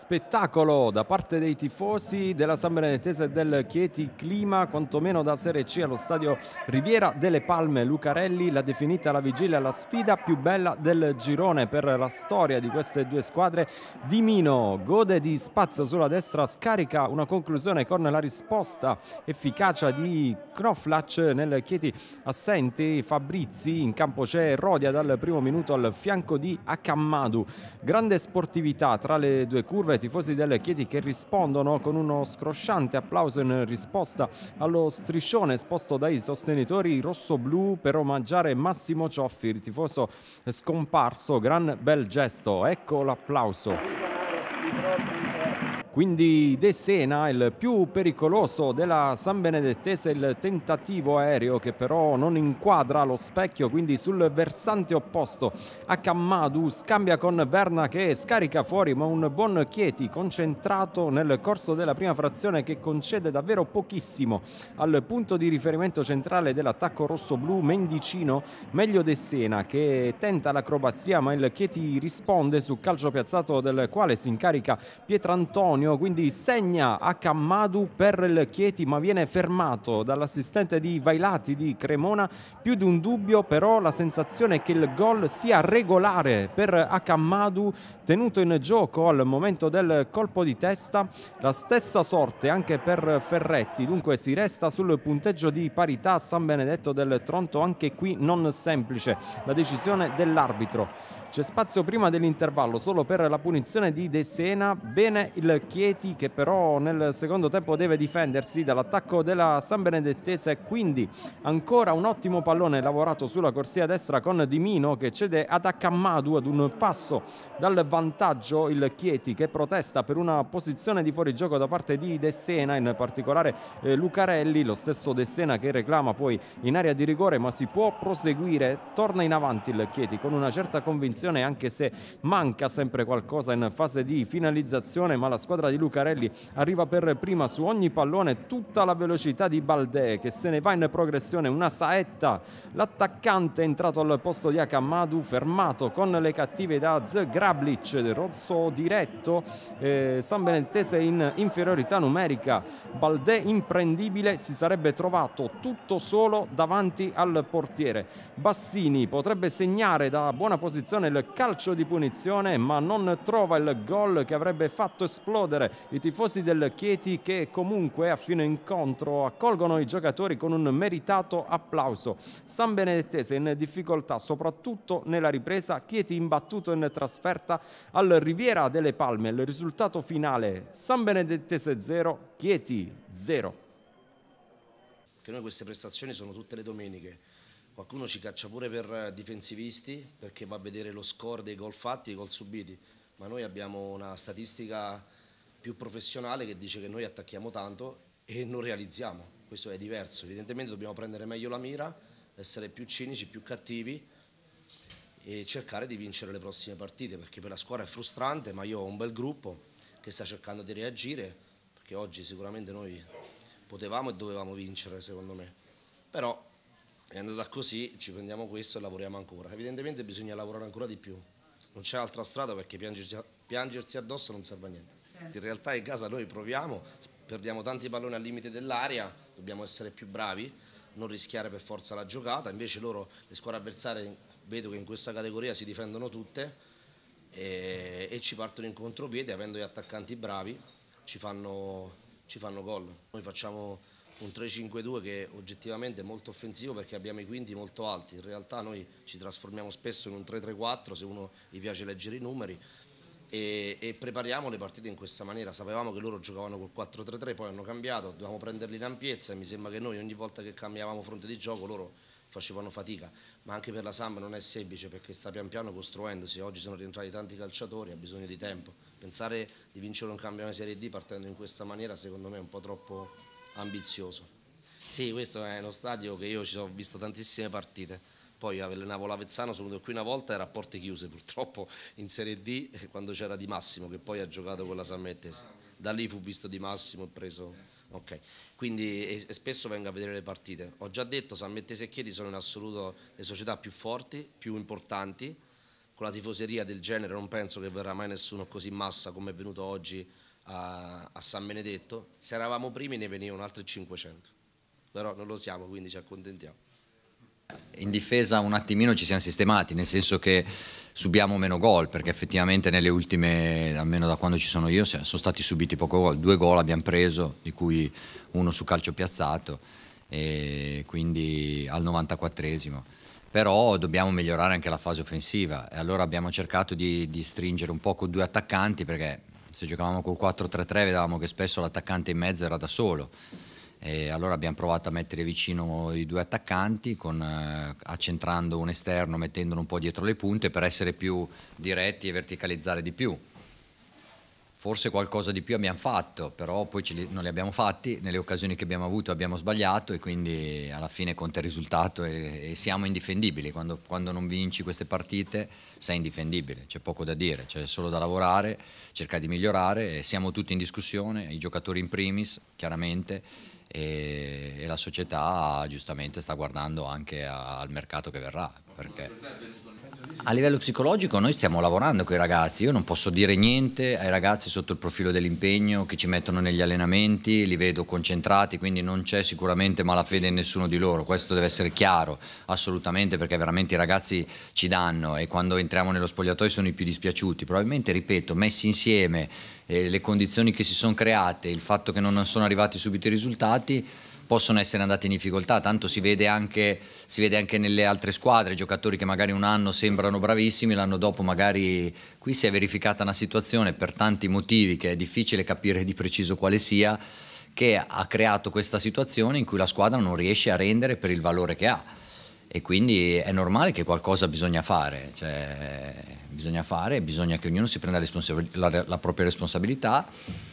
spettacolo da parte dei tifosi della San Benedettese e del Chieti Clima, quantomeno da Serie C allo stadio Riviera delle Palme. Lucarelli l'ha definita la vigilia la sfida più bella del girone per la storia di queste due squadre. Di Mino gode di spazio sulla destra, scarica una conclusione con la risposta efficace di Knoflac nel Chieti assente. Fabrizi in campo c'è Rodia dal primo minuto al fianco di Akamadu. Grande sportività tra le due curve i tifosi del Chieti che rispondono con uno scrosciante applauso in risposta allo striscione esposto dai sostenitori rossoblù per omaggiare Massimo Cioffi, il tifoso scomparso. Gran bel gesto, ecco l'applauso. Quindi De Sena, il più pericoloso della San Benedettese, il tentativo aereo che però non inquadra lo specchio, quindi sul versante opposto a Cammadu scambia con Verna che scarica fuori, ma un buon Chieti concentrato nel corso della prima frazione che concede davvero pochissimo al punto di riferimento centrale dell'attacco rosso-blu Mendicino, meglio De Sena che tenta l'acrobazia ma il Chieti risponde sul calcio piazzato del quale si incarica Pietrantonio Antonio quindi segna a Cammadu per il Chieti ma viene fermato dall'assistente di Vailati di Cremona. Più di un dubbio però la sensazione è che il gol sia regolare per Akamadu tenuto in gioco al momento del colpo di testa. La stessa sorte anche per Ferretti, dunque si resta sul punteggio di parità San Benedetto del Tronto, anche qui non semplice la decisione dell'arbitro. C'è spazio prima dell'intervallo solo per la punizione di De Sena, bene il Chieti che però nel secondo tempo deve difendersi dall'attacco della San Benedettese, quindi ancora un ottimo pallone lavorato sulla corsia destra con Dimino che cede ad Accammadu ad un passo dal vantaggio il Chieti che protesta per una posizione di fuorigioco da parte di De Sena, in particolare eh, Lucarelli, lo stesso De Sena che reclama poi in area di rigore ma si può proseguire, torna in avanti il Chieti con una certa convinzione situazione anche se manca sempre qualcosa in fase di finalizzazione ma la squadra di Lucarelli arriva per prima su ogni pallone tutta la velocità di Baldè che se ne va in progressione una saetta l'attaccante è entrato al posto di Akamadu fermato con le cattive da Zgrablic Rozzo diretto eh, San Benettese in inferiorità numerica Baldè imprendibile si sarebbe trovato tutto solo davanti al portiere Bassini potrebbe segnare da buona posizione il calcio di punizione ma non trova il gol che avrebbe fatto esplodere i tifosi del Chieti che comunque a fine incontro accolgono i giocatori con un meritato applauso. San Benedettese in difficoltà soprattutto nella ripresa, Chieti imbattuto in trasferta al Riviera delle Palme. Il risultato finale San Benedettese 0, Chieti 0. Che noi queste prestazioni sono tutte le domeniche qualcuno ci caccia pure per eh, difensivisti perché va a vedere lo score dei gol fatti e i gol subiti, ma noi abbiamo una statistica più professionale che dice che noi attacchiamo tanto e non realizziamo, questo è diverso, evidentemente dobbiamo prendere meglio la mira, essere più cinici, più cattivi e cercare di vincere le prossime partite perché per la squadra è frustrante, ma io ho un bel gruppo che sta cercando di reagire perché oggi sicuramente noi potevamo e dovevamo vincere secondo me, però è andata così, ci prendiamo questo e lavoriamo ancora. Evidentemente bisogna lavorare ancora di più, non c'è altra strada perché piangersi, piangersi addosso non serve a niente. Certo. In realtà in casa noi proviamo, perdiamo tanti palloni al limite dell'aria, dobbiamo essere più bravi, non rischiare per forza la giocata, invece loro, le squadre avversarie, vedo che in questa categoria si difendono tutte e, e ci partono in contropiede, avendo gli attaccanti bravi, ci fanno, ci fanno gol. Noi facciamo un 3-5-2 che oggettivamente è molto offensivo perché abbiamo i quinti molto alti, in realtà noi ci trasformiamo spesso in un 3-3-4 se uno gli piace leggere i numeri e, e, prepariamo le partite in questa maniera, sapevamo che loro giocavano col 4-3-3, poi hanno cambiato, dovevamo prenderli in ampiezza e mi sembra che noi ogni volta che cambiavamo fronte di gioco loro facevano fatica, ma anche per la Samp non è semplice perché sta pian piano costruendosi, oggi sono rientrati tanti calciatori, ha bisogno di tempo, pensare di vincere un campione Serie D partendo in questa maniera secondo me è un po' troppo ambizioso. Sì, questo è uno stadio che io ci ho visto tantissime partite. Poi avvelenavo l'Avezzano, sono venuto qui una volta e era a porte chiuse purtroppo in Serie D quando c'era Di Massimo che poi ha giocato con la Sammettese. Da lì fu visto Di Massimo e preso... Ok, quindi e, e spesso vengo a vedere le partite. Ho già detto, Sammettese e Chieti sono in assoluto le società più forti, più importanti. Con la tifoseria del genere non penso che verrà mai nessuno così in massa come è venuto oggi a, a San Benedetto, se eravamo primi ne venivano altri 500, però non lo siamo quindi ci accontentiamo. In difesa un attimino ci siamo sistemati, nel senso che subiamo meno gol, perché effettivamente nelle ultime, almeno da quando ci sono io, sono stati subiti poco gol, due gol abbiamo preso, di cui uno su calcio piazzato, e quindi al 94esimo. Però dobbiamo migliorare anche la fase offensiva e allora abbiamo cercato di, di stringere un po' con due attaccanti perché se giocavamo col 4-3-3 vedevamo che spesso l'attaccante in mezzo era da solo. E allora abbiamo provato a mettere vicino i due attaccanti, con, eh, accentrando un esterno, mettendolo un po' dietro le punte per essere più diretti e verticalizzare di più forse qualcosa di più abbiamo fatto, però poi li, non li abbiamo fatti, nelle occasioni che abbiamo avuto abbiamo sbagliato e quindi alla fine conta il risultato e, e siamo indifendibili, quando, quando, non vinci queste partite sei indifendibile, c'è poco da dire, c'è solo da lavorare, cercare di migliorare, siamo tutti in discussione, i giocatori in primis chiaramente e, e la società giustamente sta guardando anche a, al mercato che verrà perché a livello psicologico noi stiamo lavorando con i ragazzi, io non posso dire niente ai ragazzi sotto il profilo dell'impegno che ci mettono negli allenamenti, li vedo concentrati, quindi non c'è sicuramente malafede in nessuno di loro, questo deve essere chiaro, assolutamente perché veramente i ragazzi ci danno e quando entriamo nello spogliatoio sono i più dispiaciuti, probabilmente, ripeto, messi insieme eh, le condizioni che si sono create, il fatto che non sono arrivati subito i risultati, possono essere andati in difficoltà, tanto si vede anche, si vede anche nelle altre squadre, giocatori che magari un anno sembrano bravissimi, l'anno dopo magari qui si è verificata una situazione per tanti motivi che è difficile capire di preciso quale sia, che ha creato questa situazione in cui la squadra non riesce a rendere per il valore che ha e quindi è normale che qualcosa bisogna fare, cioè, bisogna fare, bisogna che ognuno si prenda la, la propria responsabilità